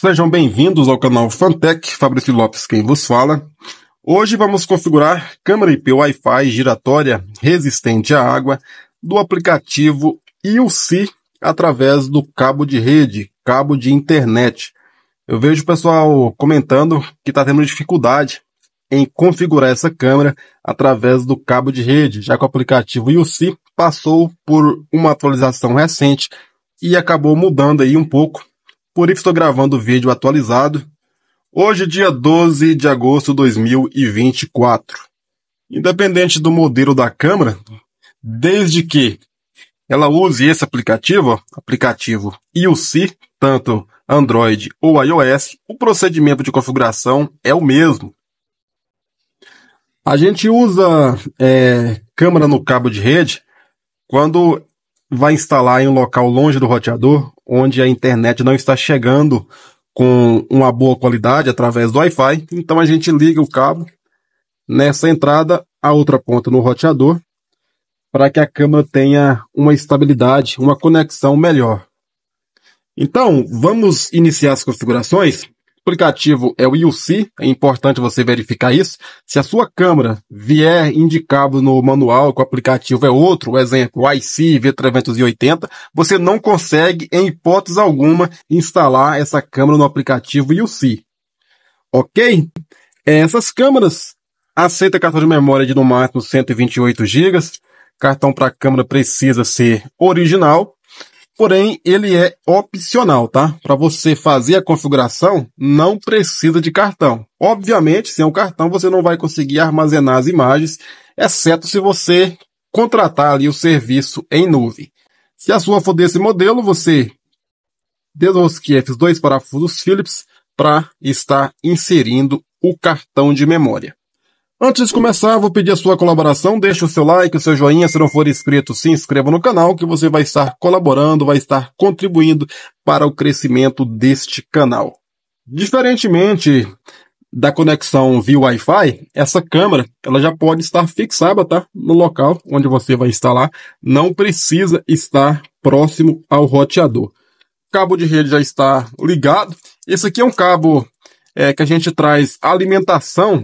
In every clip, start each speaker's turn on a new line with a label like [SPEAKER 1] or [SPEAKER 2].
[SPEAKER 1] Sejam bem-vindos ao canal Fantech, Fabrício Lopes quem vos fala. Hoje vamos configurar câmera IP Wi-Fi giratória resistente à água do aplicativo IUC através do cabo de rede, cabo de internet. Eu vejo o pessoal comentando que está tendo dificuldade em configurar essa câmera através do cabo de rede, já que o aplicativo IUC passou por uma atualização recente e acabou mudando aí um pouco por isso estou gravando o vídeo atualizado. Hoje, dia 12 de agosto de 2024. Independente do modelo da câmera, desde que ela use esse aplicativo, aplicativo IUC, tanto Android ou iOS, o procedimento de configuração é o mesmo. A gente usa é, câmera no cabo de rede quando vai instalar em um local longe do roteador onde a internet não está chegando com uma boa qualidade através do Wi-Fi. Então a gente liga o cabo nessa entrada, a outra ponta no roteador, para que a câmera tenha uma estabilidade, uma conexão melhor. Então, vamos iniciar as configurações? aplicativo é o UC, é importante você verificar isso. Se a sua câmera vier indicado no manual que o aplicativo é outro, exemplo, o IC V380, você não consegue, em hipótese alguma, instalar essa câmera no aplicativo UC. Ok? É, essas câmeras aceitam cartão de memória de no máximo 128 GB, cartão para câmera precisa ser original, Porém, ele é opcional, tá? Para você fazer a configuração, não precisa de cartão. Obviamente, sem o cartão você não vai conseguir armazenar as imagens, exceto se você contratar ali o serviço em nuvem. Se a sua for desse modelo, você desrosqueia é, esses dois parafusos Phillips para estar inserindo o cartão de memória. Antes de começar, vou pedir a sua colaboração, deixe o seu like, o seu joinha, se não for inscrito, se inscreva no canal, que você vai estar colaborando, vai estar contribuindo para o crescimento deste canal. Diferentemente da conexão via Wi-Fi, essa câmera ela já pode estar fixada tá? no local onde você vai instalar, não precisa estar próximo ao roteador. O cabo de rede já está ligado. Esse aqui é um cabo é, que a gente traz alimentação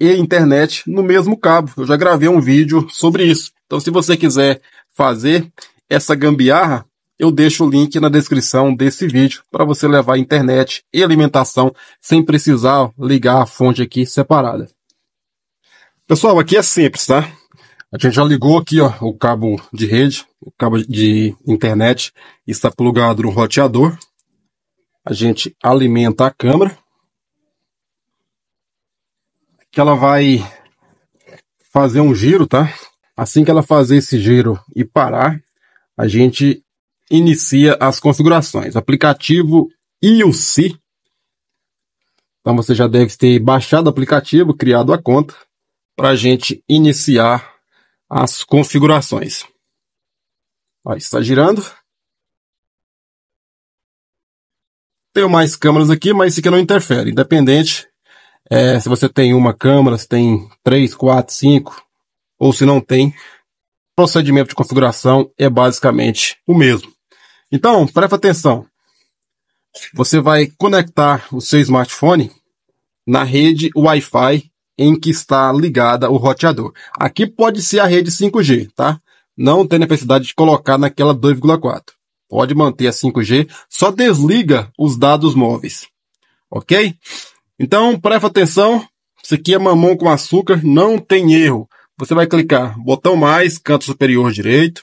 [SPEAKER 1] e internet no mesmo cabo. Eu já gravei um vídeo sobre isso. Então, se você quiser fazer essa gambiarra, eu deixo o link na descrição desse vídeo para você levar internet e alimentação sem precisar ligar a fonte aqui separada. Pessoal, aqui é simples, tá? A gente já ligou aqui ó, o cabo de rede, o cabo de internet está plugado no roteador. A gente alimenta a câmera que ela vai fazer um giro, tá? Assim que ela fazer esse giro e parar, a gente inicia as configurações. Aplicativo IUC. Então você já deve ter baixado o aplicativo, criado a conta, para a gente iniciar as configurações. Ó, está girando. Tenho mais câmeras aqui, mas isso aqui não interfere, independente é, se você tem uma câmera, se tem três, quatro, cinco, ou se não tem, o procedimento de configuração é basicamente o mesmo. Então, preste atenção. Você vai conectar o seu smartphone na rede Wi-Fi em que está ligada o roteador. Aqui pode ser a rede 5G, tá? Não tem necessidade de colocar naquela 2,4. Pode manter a 5G, só desliga os dados móveis. OK? Então, presta atenção, isso aqui é mamão com açúcar, não tem erro. Você vai clicar botão mais, canto superior direito,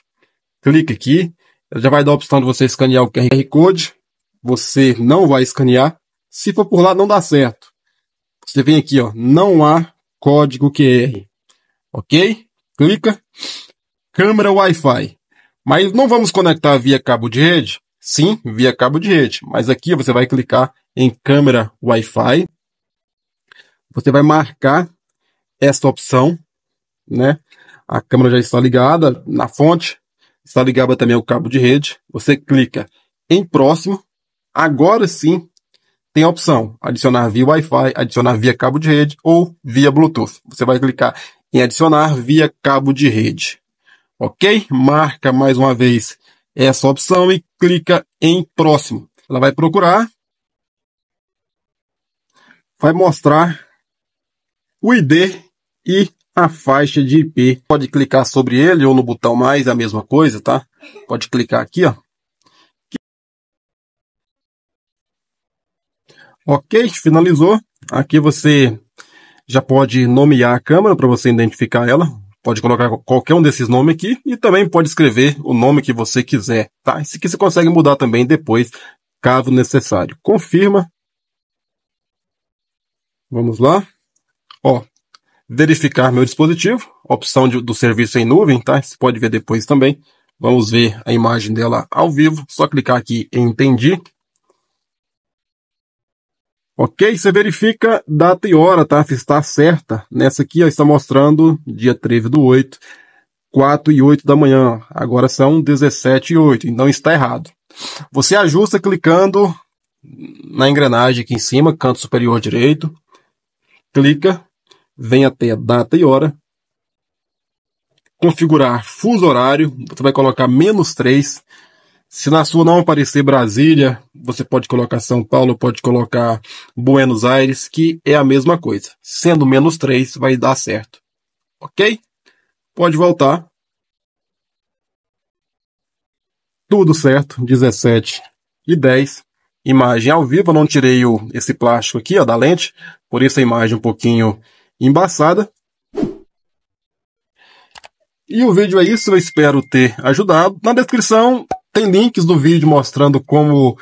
[SPEAKER 1] clica aqui, já vai dar a opção de você escanear o QR Code, você não vai escanear, se for por lá não dá certo. Você vem aqui, ó, não há código QR, ok? Clica, câmera Wi-Fi. Mas não vamos conectar via cabo de rede? Sim, via cabo de rede, mas aqui você vai clicar em câmera Wi-Fi, você vai marcar esta opção, né? A câmera já está ligada na fonte, está ligada também ao cabo de rede. Você clica em próximo. Agora sim, tem a opção adicionar via Wi-Fi, adicionar via cabo de rede ou via Bluetooth. Você vai clicar em adicionar via cabo de rede. Ok? Marca mais uma vez essa opção e clica em próximo. Ela vai procurar, vai mostrar o ID e a faixa de IP. Pode clicar sobre ele ou no botão mais, a mesma coisa, tá? Pode clicar aqui, ó. Ok, finalizou. Aqui você já pode nomear a câmera para você identificar ela. Pode colocar qualquer um desses nomes aqui e também pode escrever o nome que você quiser, tá? Isso que você consegue mudar também depois, caso necessário. Confirma. Vamos lá. Ó, verificar meu dispositivo, opção de, do serviço em nuvem, tá? Você pode ver depois também. Vamos ver a imagem dela ao vivo. Só clicar aqui em entendi. Ok, você verifica data e hora, tá? Se está certa. Nessa aqui, ó, está mostrando dia 13 do 8, 4 e 8 da manhã. Agora são 17 e 8, então está errado. Você ajusta clicando na engrenagem aqui em cima, canto superior direito. Clica vem até data e hora. Configurar fuso horário, você vai colocar menos 3. Se na sua não aparecer Brasília, você pode colocar São Paulo, pode colocar Buenos Aires, que é a mesma coisa. Sendo menos 3, vai dar certo. Ok? Pode voltar. Tudo certo, 17 e 10. Imagem ao vivo, eu não tirei o, esse plástico aqui ó, da lente, por isso a imagem um pouquinho embaçada. E o vídeo é isso, eu espero ter ajudado. Na descrição tem links do vídeo mostrando como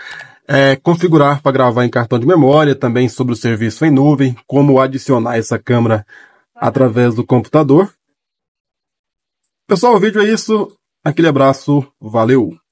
[SPEAKER 1] é, configurar para gravar em cartão de memória, também sobre o serviço em nuvem, como adicionar essa câmera através do computador. Pessoal, o vídeo é isso. Aquele abraço, valeu!